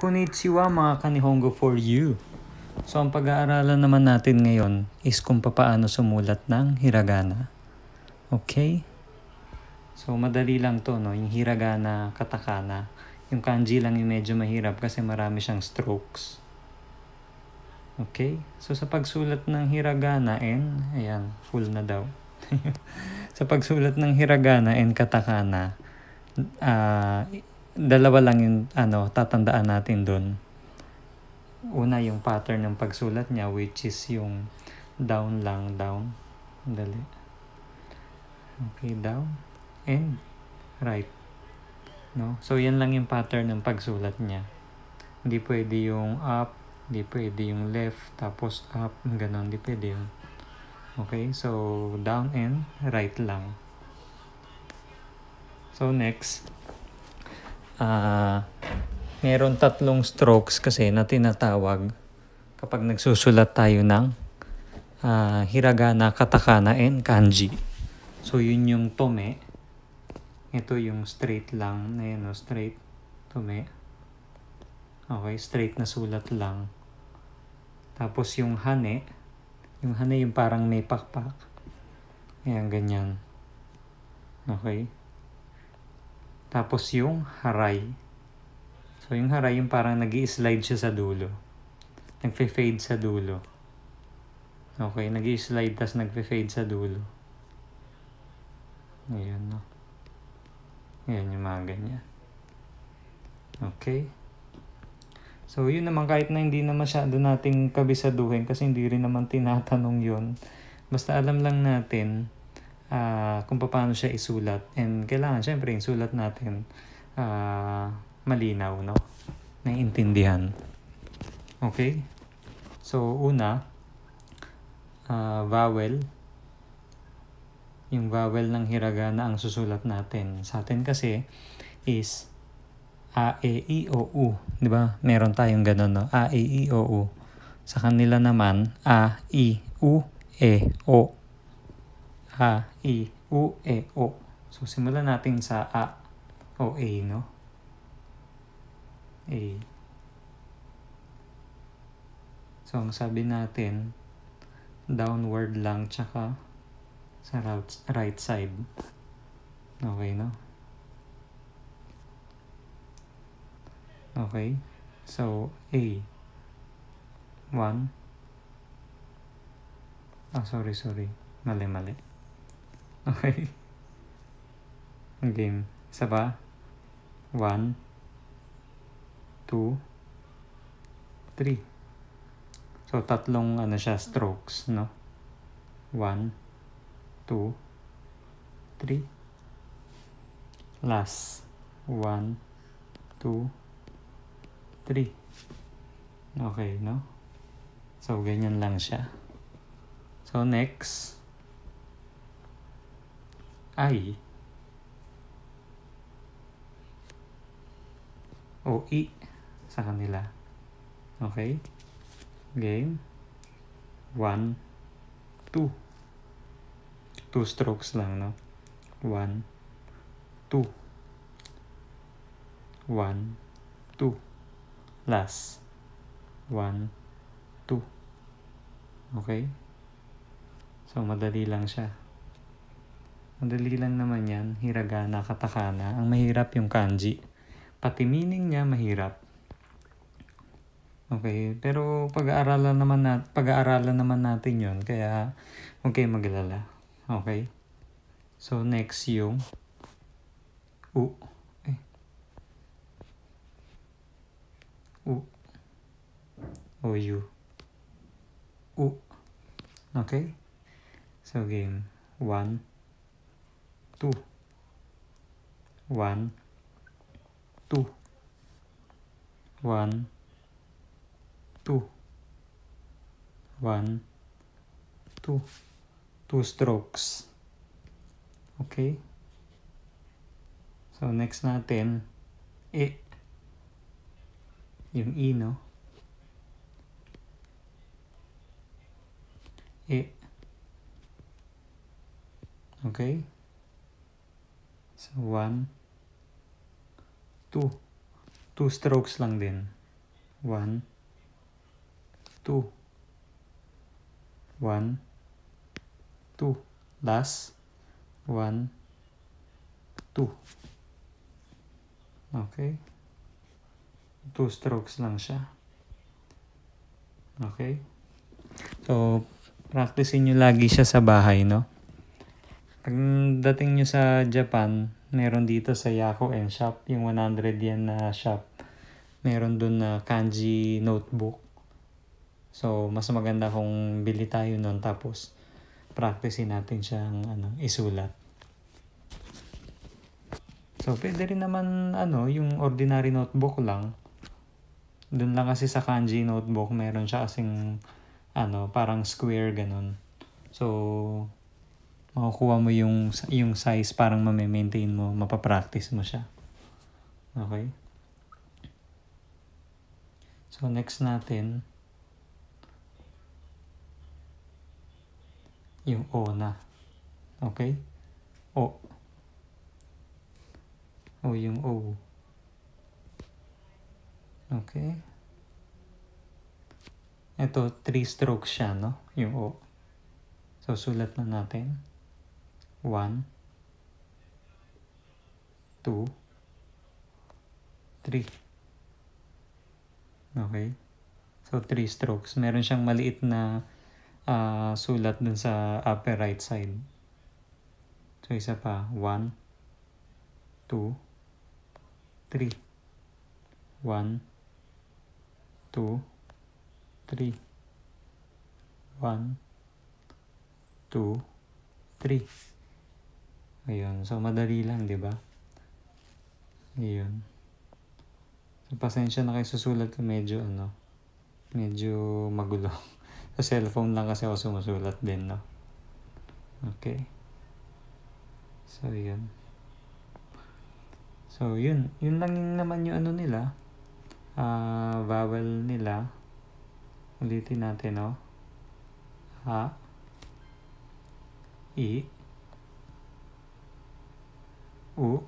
Konnichiwa mga kanihongo for you! So ang pag-aaralan naman natin ngayon is kung paano sumulat ng hiragana. Okay? So madali lang to no, yung hiragana, katakana. Yung kanji lang yung medyo mahirap kasi marami siyang strokes. Okay? So sa pagsulat ng hiragana and, ayan, full na daw. sa pagsulat ng hiragana and katakana, uh, dalawa lang yung ano, tatandaan natin doon. Una yung pattern ng pagsulat niya which is yung down lang down. Dali. Okay, down and right. No? So yan lang yung pattern ng pagsulat niya. Hindi pwede yung up, hindi pwede yung left tapos up, ganun, hindi pwede yun. Okay, so down and right lang. So next, uh, meron tatlong strokes kasi na tinatawag kapag nagsusulat tayo ng uh, hiragana, katakana, and kanji. So, yun yung tome. Ito yung straight lang. Ayan o, straight. Tome. Okay, straight na sulat lang. Tapos yung hane. Yung hane yung parang may pakpak. Ayan, ganyan. Okay. Tapos yung haray. So yung haray yung parang nag slide siya sa dulo. Nagfe-fade sa dulo. Okay, nag slide tas nagfe-fade sa dulo. Ayan, no? Ayan yung mga ganyan. Okay. So, yun naman kahit na hindi na masyado nating kabisaduhin kasi hindi rin naman tinatanong yon Basta alam lang natin uh, kung paano siya isulat. And kailangan syempre yung natin uh, malinaw, no? Naiintindihan. Okay? So, una, uh, vowel. Yung vowel ng hiragana ang susulat natin. Sa atin kasi is A, E, I, O, U. di ba Meron tayong ganun, no? A, E, I, O, U. Sa kanila naman, A, I, U, E, O, A, i, u, e, o. So, simulan natin sa a o a, no? A. So, ang sabi natin, downward lang, tsaka sa right side. Okay, no? Okay. So, A. 1. Ah, oh, sorry, sorry. Mali, mali. Okay. Ang game. Isa ba? One. Two. Three. So, tatlong ano siya, strokes, no? One. Two. Three. Last. One. Two. Three. Okay, no? So, ganyan lang siya. So, next i o I sa kanila. Okay? Game. 1, 2. Two strokes lang, no? 1, 2. 1, 2. Last. 1, 2. Okay? So, madali lang siya. Madali lang naman yan, hiragana, katakana. Ang mahirap yung kanji. Pati meaning niya mahirap. Okay, pero pag-aaralan naman nat pag-aaralan naman natin 'yon. Kaya okay maglala. Okay. So next yung u. Eh. U. O u. U. Okay. So game 1 two one two one two one two two strokes okay so next natin e yung e no e okay So, 1, 2. two strokes lang din. 1, 2. 1, 2. Last, 1, 2. Okay? Two strokes lang siya. Okay? So, practicein nyo lagi siya sa bahay, no? Pagdating nyo sa Japan, meron dito sa Yako and Shop, yung 100 yen na shop. Meron dun na kanji notebook. So, mas maganda kung bili tayo nun tapos practicein natin siyang ano, isulat. So, pwede rin naman ano, yung ordinary notebook lang. Doon lang kasi sa kanji notebook, meron siya kasing ano, parang square ganun. So, makukuha mo yung, yung size, parang ma-maintain mo, mapapractice mo siya. Okay? So, next natin, yung O na. Okay? O. O yung O. Okay? Ito, three strokes siya, no? Yung O. So, sulat na natin. One, two, three. Okay? So, three strokes. Meron siyang maliit na uh, sulat dun sa upper right side. So, isa pa. One, two, three. One, two, three. One, two, three. Ayun. So, madali lang, di ba? Ayun. So, pasensya na kayo susulat ko medyo, ano, medyo magulo. Sa cellphone lang kasi ako sumusulat din, no? Okay. So, yun. So, yun. Yun lang yung naman yung ano nila. Uh, vowel nila. Ulitin natin, no? Ha? I. U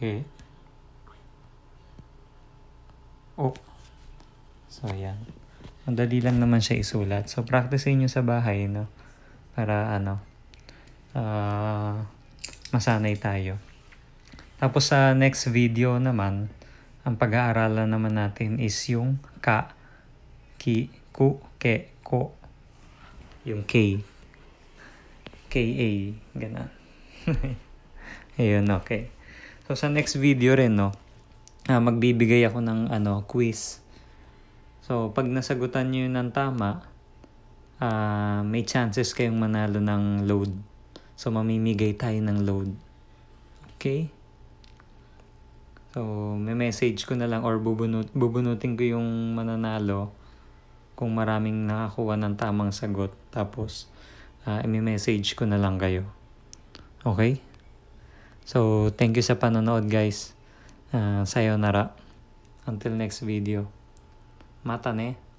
E O So, yan. Madali lang naman siya isulat. So, practice niyo sa bahay, no? Para, ano, uh, masanay tayo. Tapos, sa next video naman, ang pag-aaralan naman natin is yung ka, ki, ku, ke, ko. Yung K. KA. Ganun. Ayun, okay. So, sa next video rin, no, ah, magbibigay ako ng ano, quiz. So, pag nasagutan nyo ng tama, ah, may chances kayong manalo ng load. So, mamimigay tayo ng load. Okay? So, may message ko na lang or bubunut bubunutin ko yung mananalo kung maraming nakakuha ng tamang sagot. Tapos, uh, ah, i-message ko na lang kayo. Okay? So, thank you sa panonood guys. Uh, sayonara. Until next video. Mata ne.